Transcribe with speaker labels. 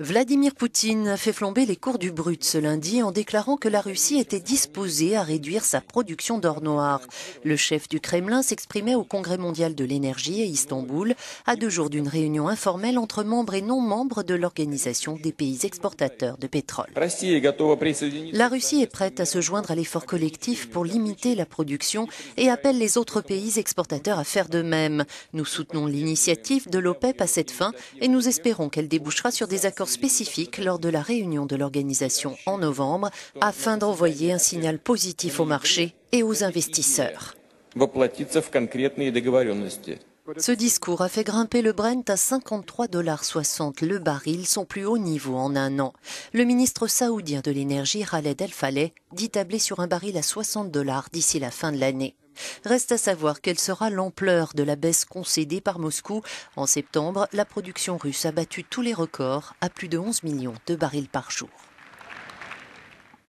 Speaker 1: Vladimir Poutine a fait flamber les cours du brut ce lundi en déclarant que la Russie était disposée à réduire sa production d'or noir. Le chef du Kremlin s'exprimait au Congrès mondial de l'énergie à Istanbul, à deux jours d'une réunion informelle entre membres et non-membres de l'Organisation des pays exportateurs de pétrole.
Speaker 2: La
Speaker 1: Russie est prête à se joindre à l'effort collectif pour limiter la production et appelle les autres pays exportateurs à faire de même. Nous soutenons l'initiative de l'OPEP à cette fin et nous espérons qu'elle débouchera sur des accords spécifique lors de la réunion de l'organisation en novembre afin d'envoyer un signal positif au marché et aux investisseurs. Ce discours a fait grimper le Brent à 53,60 le baril, son plus haut niveau en un an. Le ministre saoudien de l'énergie, Khaled El Faleh, dit tabler sur un baril à 60 dollars d'ici la fin de l'année. Reste à savoir quelle sera l'ampleur de la baisse concédée par Moscou. En septembre, la production russe a battu tous les records à plus de 11 millions de barils par jour.